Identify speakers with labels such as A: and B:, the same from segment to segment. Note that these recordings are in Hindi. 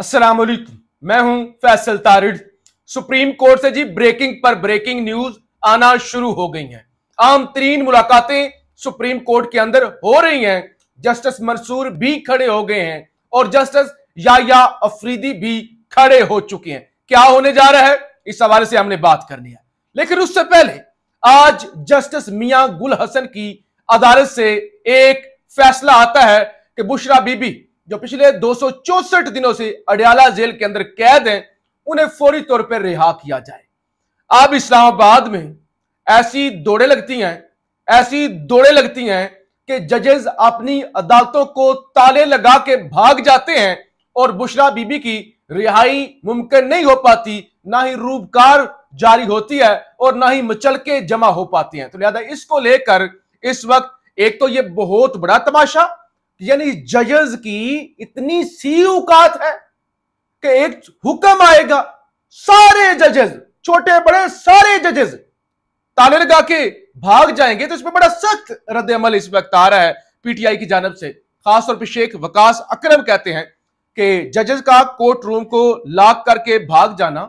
A: अस्सलाम मैं हूं फैसल तारिड सुप्रीम कोर्ट से जी ब्रेकिंग पर ब्रेकिंग न्यूज आना शुरू हो गई है आम तरीन मुलाकातें सुप्रीम कोर्ट के अंदर हो रही हैं जस्टिस मंसूर भी खड़े हो गए हैं और जस्टिस याया अफरीदी भी खड़े हो चुके हैं क्या होने जा रहा है इस हवाले से हमने बात करनी है लेकिन उससे पहले आज जस्टिस मियां गुल हसन की अदालत से एक फैसला आता है कि बुशरा बीबी जो पिछले दो दिनों से अडियाला जेल के अंदर कैद हैं उन्हें फौरी तौर पर रिहा किया जाए अब इस्लामाबाद में ऐसी दौड़े लगती हैं ऐसी दौड़े लगती हैं कि जजेस अपनी अदालतों को ताले लगा के भाग जाते हैं और बुशरा बीबी की रिहाई मुमकिन नहीं हो पाती ना ही रूपकार जारी होती है और ना ही मचल के जमा हो पाती हैं तो लिहाजा इसको लेकर इस वक्त एक तो ये बहुत बड़ा तमाशा यानी जजेस की इतनी सी औकात है कि एक हुक्म आएगा सारे जजेस छोटे बड़े सारे जजेस ताले लगा के भाग जाएंगे तो इसमें बड़ा सख्त रद्द अमल इस वक्त आ रहा है पीटीआई की जानब से खासतौर पर शेख वकास अक्रम कहते हैं कि जजेस का कोर्ट रूम को लॉक करके भाग जाना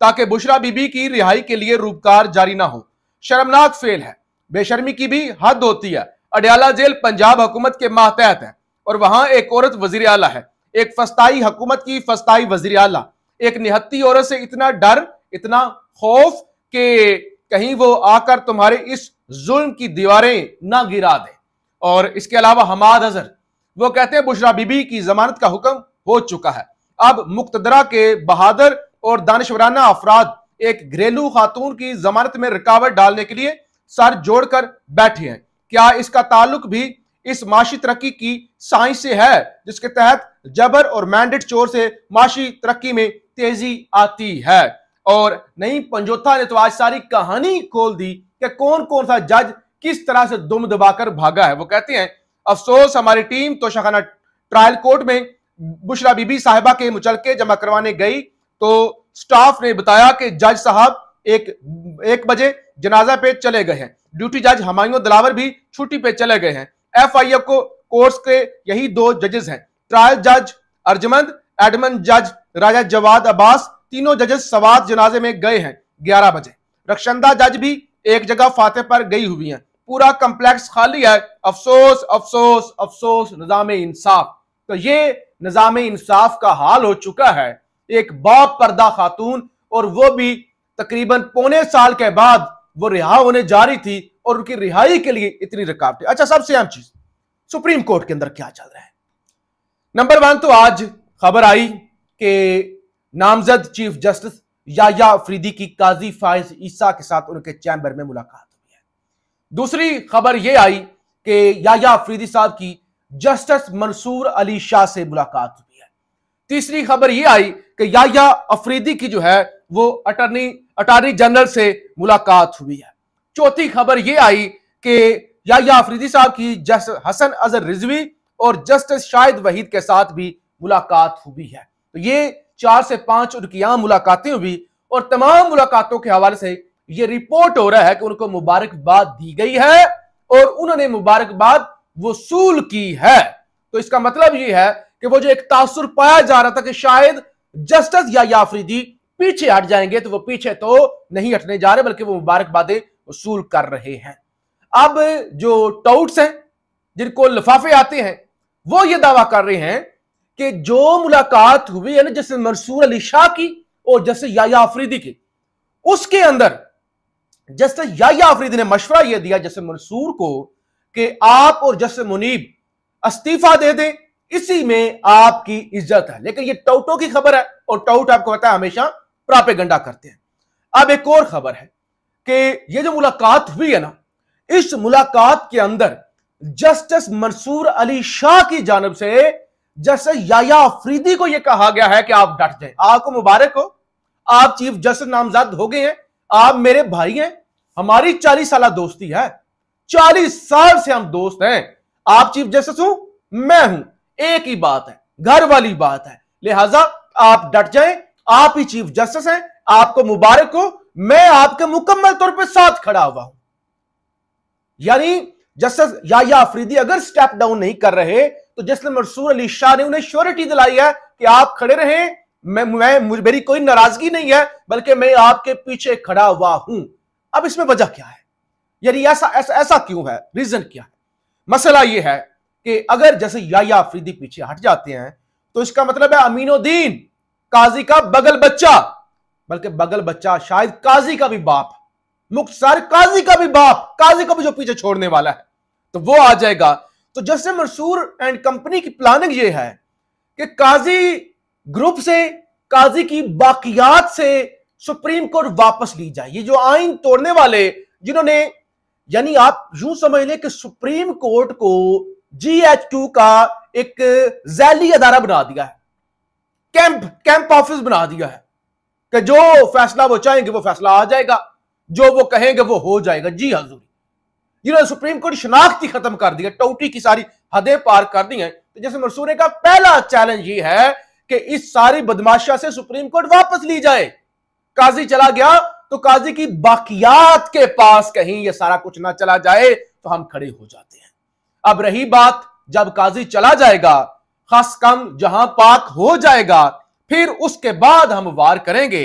A: ताकि बुशरा बीबी की रिहाई के लिए रूपकार जारी ना हो शर्मनाक फेल है बेशर्मी की भी हद होती है अडयाला जेल पंजाब हुकूमत के मातहत है और वहां एक औरत वजीर आला है एक फस्ताई हकूमत की फस्ताई वजीर आला एक निहत्ती औरत से इतना डर इतना खौफ कि कहीं वो आकर तुम्हारे इस जुल्म की दीवारें ना गिरा दे और इसके अलावा हमाद अजहर वो कहते हैं बुशरा बीबी की जमानत का हुक्म हो चुका है अब मुक्तदरा के बहादुर और दानशवराना अफराद एक घरेलू खातून की जमानत में रुकावट डालने के लिए सर जोड़कर बैठे हैं क्या इसका ताल्लुक भी इस माशी तरक्की की साइंस से है जिसके तहत जबर और मैंडेट चोर से माशी तरक्की में तेजी आती है और नई पंजोथा ने तो आज सारी कहानी खोल दी कि कौन कौन सा जज किस तरह से दुम दबाकर भागा है वो कहते हैं अफसोस हमारी टीम तोशाखाना ट्रायल कोर्ट में बुशरा बीबी साहिबा के मुचलके जमा करवाने गई तो स्टाफ ने बताया कि जज साहब एक एक बजे जनाजा पे चले गए हैं ड्यूटी जज हमायूं दलावर भी छुट्टी पे चले गए हैं एफ आई एफ को कोर्स के यही दो जजेस हैं ट्रायल जज अर्जमंद एडमन जज राजा जवाद अब्बास तीनों जजेस सवाद जनाजे में गए हैं ग्यारह बजे रक्षंदा जज भी एक जगह फाते पर गई हुई हैं पूरा कम्प्लेक्स खाली है अफसोस अफसोस अफसोस निज़ाम इंसाफ तो ये निज़ाम इंसाफ का हाल हो चुका है एक बाप पर्दा खातून और वो भी तकरीबन पौने साल के बाद वो रिहा होने जा रही थी और उनकी रिहाई के लिए इतनी रुकावटें अच्छा सबसे अहम चीज सुप्रीम कोर्ट के अंदर क्या चल रहा है नंबर वन तो आज खबर आई कि नामजद चीफ जस्टिस याया फ्रीदी की काजी फाइज ईसा के साथ उनके चैंबर में मुलाकात हुई है दूसरी खबर यह आई कि याया फ्रीदी साहब की जस्टिस मंसूर अली शाह से मुलाकात हुई है तीसरी खबर यह आई कि याया अफरीदी की जो है वो अटर्नी अटॉर्नी जनरल से मुलाकात हुई है चौथी खबर यह आई कि या अफरीदी साहब की जस्टिस हसन अजहर रिजवी और जस्टिस शाहिद वहीद के साथ भी मुलाकात हुई है तो ये चार से पांच उनकी आम मुलाकातें हुई और तमाम मुलाकातों के हवाले से ये रिपोर्ट हो रहा है कि उनको मुबारकबाद दी गई है और उन्होंने मुबारकबाद वसूल की है तो इसका मतलब ये है कि वो जो एक तासुर पाया जा रहा था कि शायद जस्टिस या याफरीदी पीछे हट जाएंगे तो वो पीछे तो नहीं हटने जा रहे बल्कि वो मुबारकबादें वसूल कर रहे हैं अब जो टाउट्स हैं जिनको लिफाफे आते हैं वो ये दावा कर रहे हैं कि जो मुलाकात हुई है ना जैसे मंसूर अली शाह की और जैसे याया अफरीदी की उसके अंदर जैसे याया अफरीदी ने मशवरा यह दिया जैसे मंसूर को कि आप और जैसे मुनीब इस्तीफा दे दें इसी में आपकी इज्जत है लेकिन ये टाउटों की खबर है और टाउट आपको पता है हमेशा प्रापेगंडा करते हैं अब एक और खबर है कि ये जो मुलाकात हुई है ना इस मुलाकात के अंदर जस्टिस मंसूर अली शाह की जानब से जस्टिस याया अफरीदी को यह कहा गया है कि आप डट जाए आपको मुबारक हो आप चीफ जस्टिस नामजद हो गए हैं आप मेरे भाई हैं हमारी चालीस साल दोस्ती है चालीस साल से हम दोस्त हैं आप चीफ जस्टिस हूं मैं हूं एक ही बात है घर वाली बात है लिहाजा आप डट जाए आप ही चीफ जस्टिस हैं आपको मुबारक हो मैं आपके मुकम्मल तौर पर साथ खड़ा हुआ हूं यानी जस्टिस या अफरीदी अगर स्टेप डाउन नहीं कर रहे तो जस्टिस मंसूर अली शाह ने उन्हें श्योरिटी दिलाई है कि आप खड़े रहे मैं मैं मेरी कोई नाराजगी नहीं है बल्कि मैं आपके पीछे खड़ा हुआ हूं अब इसमें वजह क्या है यानी ऐसा ऐसा ऐसा क्यों है रीजन क्या है मसला यह है कि अगर जैसे याया अफरीदी पीछे हट जाते हैं तो इसका मतलब है अमीनुद्दीन काजी का बगल बच्चा बल्कि बगल बच्चा शायद काजी का भी बाप मुख्तार काजी का भी बाप काजी को भी जो पीछे छोड़ने वाला है तो वो आ जाएगा तो जैसे मंसूर एंड कंपनी की प्लानिंग ये है कि काजी ग्रुप से काजी की बाकियात से सुप्रीम कोर्ट वापस ली जाए ये जो आइन तोड़ने वाले जिन्होंने यानी आप यूं समझ लें कि सुप्रीम कोर्ट को जी एच का एक जैली अदारा बना दिया है कैंप कैंप ऑफिस बना दिया है कि जो फैसला वो चाहेंगे वो फैसला आ जाएगा जो वो कहेंगे वो हो जाएगा जी हजूरी हाँ, जिन्होंने सुप्रीम कोर्ट शनाख्त ही खत्म कर दी है टोटी की सारी हदें पार कर दी हैं तो जैसे मंसूरे का पहला चैलेंज ये है कि इस सारी बदमाशा से सुप्रीम कोर्ट वापस ली जाए काजी चला गया तो काजी की बाकियात के पास कहीं ये सारा कुछ ना चला जाए तो हम खड़े हो जाते हैं अब रही बात जब काजी चला जाएगा खास कम जहां पाक हो जाएगा फिर उसके बाद हम वार करेंगे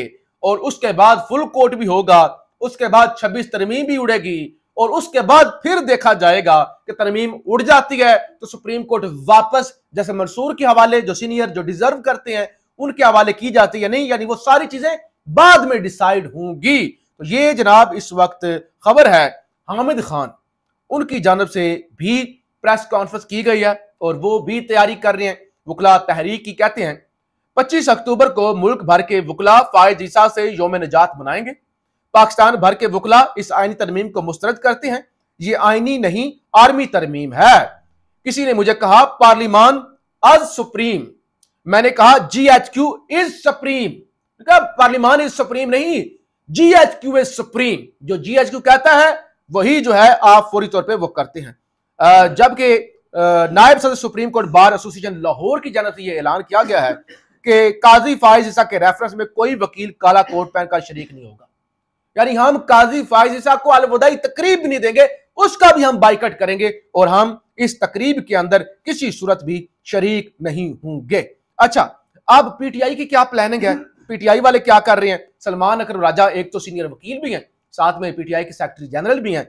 A: और उसके बाद फुल कोर्ट भी होगा उसके बाद 26 तरमीम भी उड़ेगी और उसके बाद फिर देखा जाएगा कि तरमीम उड़ जाती है तो सुप्रीम कोर्ट वापस जैसे मंसूर के हवाले जो सीनियर जो डिजर्व करते हैं उनके हवाले की जाती है नहीं यानी वो सारी चीजें बाद में डिसाइड होंगी तो ये जनाब इस वक्त खबर है हामिद खान उनकी जानब से भी प्रेस कॉन्फ्रेंस की गई है और वो भी तैयारी कर रहे हैं वकला तहरीक की कहते हैं 25 अक्टूबर को मुल्क भर के वकला फायज ईसा से योम निजात मनाएंगे पाकिस्तान भर के वकला इस आईनी तरमीम को मुस्तरद करते हैं ये आइनी नहीं आर्मी तरमीम है किसी ने मुझे कहा पार्लिमान अज सुप्रीम मैंने कहा G H Q is supreme parliament is supreme नहीं G H Q is supreme जो जी एच क्यू कहता है वही जो है आप फौरी तौर पर वो करते हैं जबकि नायब सदर supreme court bar association Lahore की जानब से तो यह ऐलान किया गया है कि काजी फायज ईसा के रेफरेंस में कोई वकील काला कोट पहन का शरीक नहीं होगा यानी हम काजी फायज ईसा को अलविदाई तकरीब नहीं देंगे उसका भी हम बाइकट करेंगे और हम इस तकरीब के अंदर किसी सूरत भी शरीक नहीं होंगे अच्छा अब पीटीआई की क्या प्लानिंग है पीटीआई वाले क्या कर रहे हैं सलमान अकरम राजा एक तो सीनियर वकील भी हैं साथ में पीटीआई के सेक्रेटरी जनरल भी हैं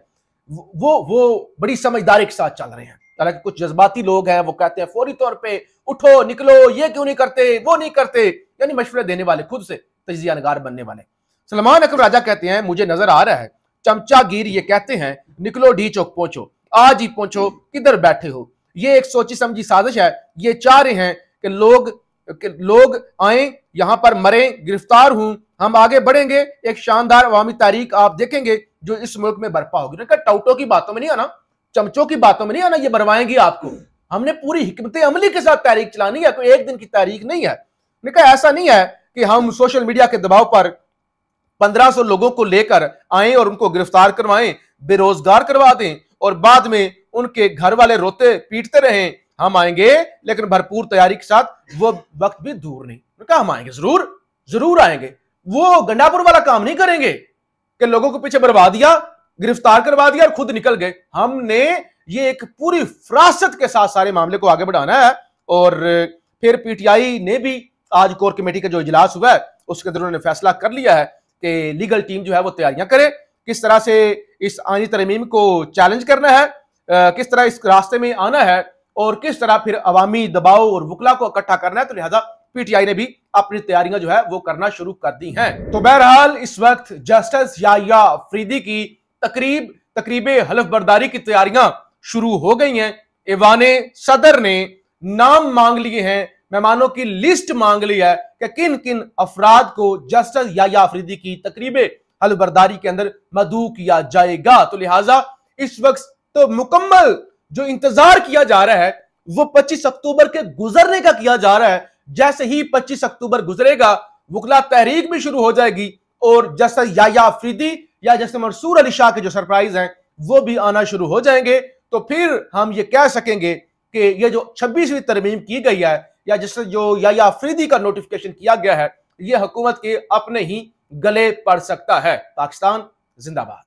A: वो वो बड़ी समझदारी के साथ चल रहे हैं हालांकि कुछ जज्बाती लोग हैं वो कहते हैं फौरी तौर पर उठो निकलो ये क्यों नहीं करते वो नहीं करते यानी मशवरे देने वाले खुद से तजिया नगार बनने वाले सलमान अकबर राजा कहते हैं मुझे नजर आ रहा है गिर ये कहते हैं निकलो डी चौक पहुंचो आज ही पहुंचो किधर बैठे हो ये एक सोची समझी साजिश है ये चाह रहे हैं कि लोग कि लोग आए यहां पर मरे गिरफ्तार हूं हम आगे बढ़ेंगे एक शानदार अवामी तारीख आप देखेंगे जो इस मुल्क में बर्पा होगी तो टाउटो की बातों में नहीं आना चमचों की बातों में नहीं आना ये मरवाएंगे आपको हमने पूरी हिकमत अमली के साथ तारीख चलानी है कोई एक दिन की तारीख नहीं है कहा ऐसा नहीं है कि हम सोशल मीडिया के दबाव पर 1500 लोगों को लेकर आए और उनको गिरफ्तार करवाएं बेरोजगार करवा दें और बाद में उनके घर वाले रोते पीटते रहें हम आएंगे लेकिन भरपूर तैयारी के साथ वो वक्त भी दूर नहीं कहा हम आएंगे जरूर जरूर आएंगे वो गंडापुर वाला काम नहीं करेंगे कि लोगों को पीछे बर्बाद दिया गिरफ्तार करवा दिया और खुद निकल गए हमने ये एक पूरी फरासत के साथ सारे मामले को आगे बढ़ाना है और फिर पीटीआई ने भी आज कोर कमेटी का जो इजलास हुआ है उसके अंदर उन्होंने फैसला कर लिया है कि लीगल टीम जो है वो तैयारियां करे किस तरह से इस आनी तरमीम को चैलेंज करना है आ, किस तरह इस रास्ते में आना है और किस तरह फिर अवामी दबाव और वकला को इकट्ठा करना है तो लिहाजा पीटीआई ने भी अपनी तैयारियां जो है वो करना शुरू कर दी हैं तो बहरहाल इस वक्त जस्टिस या, या फ्रीदी की तकरीब तकरीब हलफ बर्दारी की तैयारियां शुरू हो गई हैं ईवान सदर ने नाम मांग लिए हैं मेहमानों की लिस्ट मांग ली है कि किन किन अफराद को जस्टिस या आफरीदी की तकरीब हलफ बर्दारी के अंदर मधु किया जाएगा तो लिहाजा इस वक्त तो मुकम्मल जो इंतजार किया जा रहा है वो 25 अक्टूबर के गुजरने का किया जा रहा है जैसे ही 25 अक्टूबर गुजरेगा वकला तहरीक भी शुरू हो जाएगी और जैसा याफरीदी या जैसे मंसूर अली शाह के जो सरप्राइज हैं वो भी आना शुरू हो जाएंगे तो फिर हम ये कह सकेंगे कि ये जो छब्बीसवीं तरमीम की गई है या जिससे जो या, या अफरीदी का नोटिफिकेशन किया गया है ये हुकूमत के अपने ही गले पड़ सकता है पाकिस्तान जिंदाबाद